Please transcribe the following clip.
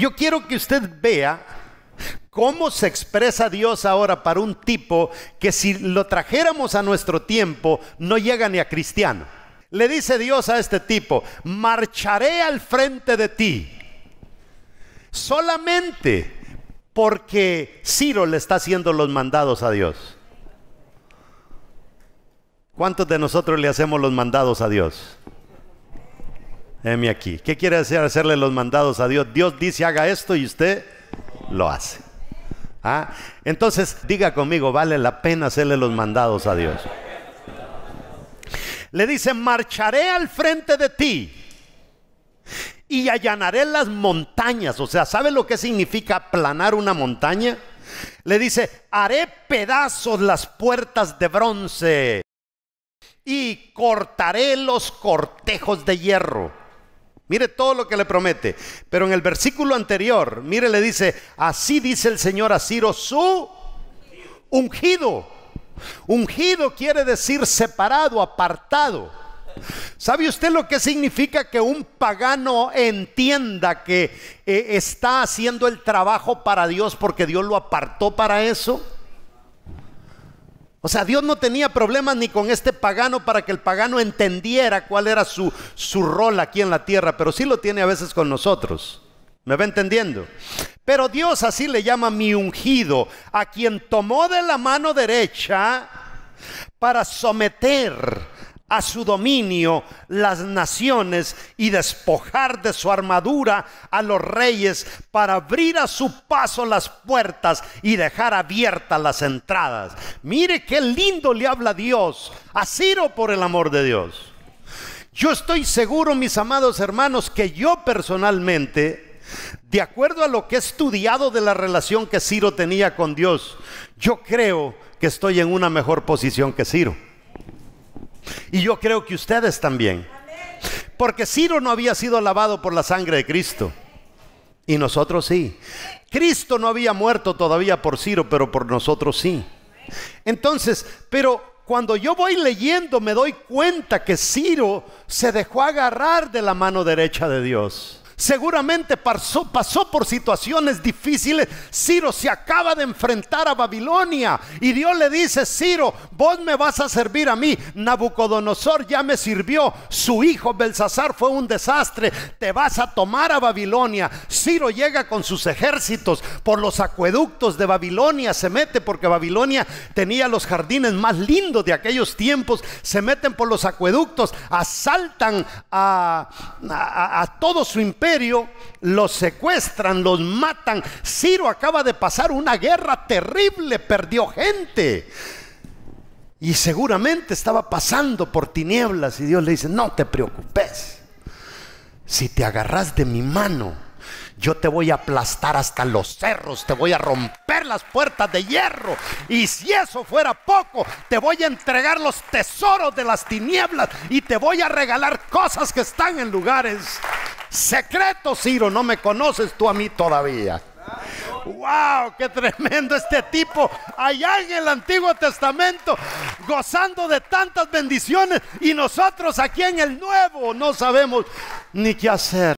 Yo quiero que usted vea cómo se expresa Dios ahora para un tipo que si lo trajéramos a nuestro tiempo no llega ni a cristiano. Le dice Dios a este tipo, marcharé al frente de ti solamente porque Ciro le está haciendo los mandados a Dios. ¿Cuántos de nosotros le hacemos los mandados a Dios? aquí. ¿Qué quiere decir hacerle los mandados a Dios? Dios dice haga esto y usted lo hace. Ah, entonces, diga conmigo, vale la pena hacerle los mandados a Dios. Le dice, marcharé al frente de ti y allanaré las montañas. O sea, ¿sabe lo que significa aplanar una montaña? Le dice, haré pedazos las puertas de bronce y cortaré los cortejos de hierro. Mire todo lo que le promete. Pero en el versículo anterior, mire, le dice, así dice el Señor a Ciro, su ungido. Ungido quiere decir separado, apartado. ¿Sabe usted lo que significa que un pagano entienda que eh, está haciendo el trabajo para Dios porque Dios lo apartó para eso? O sea, Dios no tenía problemas ni con este pagano para que el pagano entendiera cuál era su, su rol aquí en la tierra, pero sí lo tiene a veces con nosotros. ¿Me va entendiendo? Pero Dios así le llama mi ungido, a quien tomó de la mano derecha para someter a su dominio las naciones y despojar de su armadura a los reyes para abrir a su paso las puertas y dejar abiertas las entradas. Mire qué lindo le habla Dios a Ciro por el amor de Dios. Yo estoy seguro, mis amados hermanos, que yo personalmente, de acuerdo a lo que he estudiado de la relación que Ciro tenía con Dios, yo creo que estoy en una mejor posición que Ciro. Y yo creo que ustedes también. Porque Ciro no había sido lavado por la sangre de Cristo. Y nosotros sí. Cristo no había muerto todavía por Ciro, pero por nosotros sí. Entonces, pero cuando yo voy leyendo me doy cuenta que Ciro se dejó agarrar de la mano derecha de Dios. Seguramente pasó, por situaciones difíciles. Ciro se acaba de enfrentar a Babilonia y Dios le dice, Ciro, vos me vas a servir a mí. Nabucodonosor ya me sirvió, su hijo Belsasar fue un desastre, te vas a tomar a Babilonia. Ciro llega con sus ejércitos por los acueductos de Babilonia, se mete porque Babilonia tenía los jardines más lindos de aquellos tiempos, se meten por los acueductos, asaltan a, a todo su imperio los secuestran, los matan. Ciro acaba de pasar una guerra terrible, perdió gente. Y seguramente estaba pasando por tinieblas y Dios le dice, no te preocupes. Si te agarras de mi mano, yo te voy a aplastar hasta los cerros, te voy a romper las puertas de hierro. Y si eso fuera poco, te voy a entregar los tesoros de las tinieblas y te voy a regalar cosas que están en lugares Secreto, Ciro, no me conoces tú a mí todavía. ¡Wow! ¡Qué tremendo este tipo! Allá en el Antiguo Testamento, gozando de tantas bendiciones, y nosotros aquí en el Nuevo no sabemos ni qué hacer.